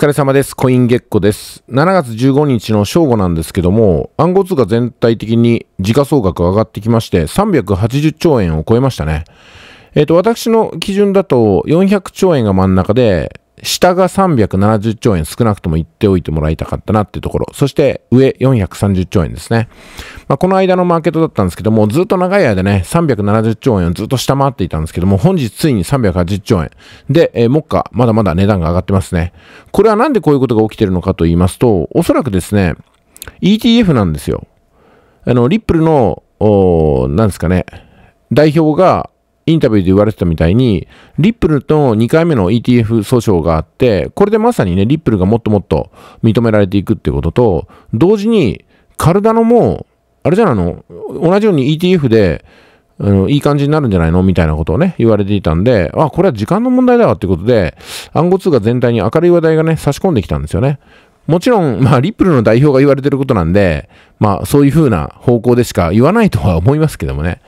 疲れ様です。コイン月光です。7月15日の正午なんですけども、暗号通貨全体的に時価総額が上がってきまして、380兆円を超えましたね。えっ、ー、と、私の基準だと400兆円が真ん中で、下が370兆円少なくとも言っておいてもらいたかったなっていうところ。そして上430兆円ですね。まあ、この間のマーケットだったんですけども、ずっと長い間ね、370兆円をずっと下回っていたんですけども、本日ついに380兆円。で、えー、目下、まだまだ値段が上がってますね。これはなんでこういうことが起きてるのかと言いますと、おそらくですね、ETF なんですよ。あの、リップルの、おなんですかね、代表がインタビューで言われてたみたいに、リップルと2回目の ETF 訴訟があって、これでまさにね、リップルがもっともっと認められていくってことと、同時に、カルダノも、あれじゃないの同じように ETF で、あの、いい感じになるんじゃないのみたいなことをね、言われていたんで、あ、これは時間の問題だわってことで、暗号通貨全体に明るい話題がね、差し込んできたんですよね。もちろん、まあ、リップルの代表が言われてることなんで、まあ、そういう風な方向でしか言わないとは思いますけどもね。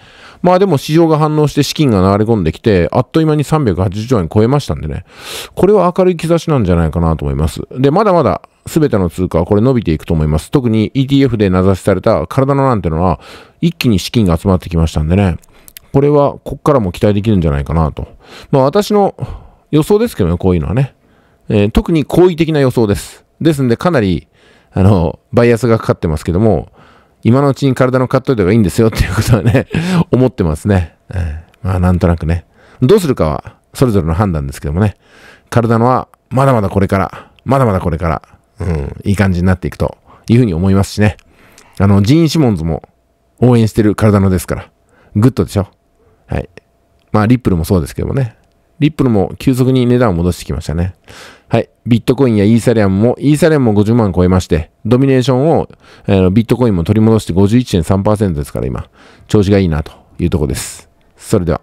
まあでも市場が反応して資金が流れ込んできて、あっという間に380兆円超えましたんでね、これは明るい兆しなんじゃないかなと思います。で、まだまだ全ての通貨はこれ伸びていくと思います。特に ETF で名指しされた体のなんてのは、一気に資金が集まってきましたんでね、これはこっからも期待できるんじゃないかなと。まあ私の予想ですけどね、こういうのはね。えー、特に好意的な予想です。ですんでかなり、あの、バイアスがかかってますけども、今のうちに体の買っといた方がいいんですよっていうことはね 思ってますね。まあなんとなくね。どうするかはそれぞれの判断ですけどもね。体のはまだまだこれから、まだまだこれから、うん、いい感じになっていくというふうに思いますしね。あの、ジーン・シモンズも応援してる体のですから、グッドでしょ。はい。まあリップルもそうですけどもね。リップルも急速に値段を戻してきましたね。はい。ビットコインやイーサリアムも、イーサリアムも50万超えまして、ドミネーションを、えー、ビットコインも取り戻して51.3%ですから今、調子がいいなというとこです。それでは。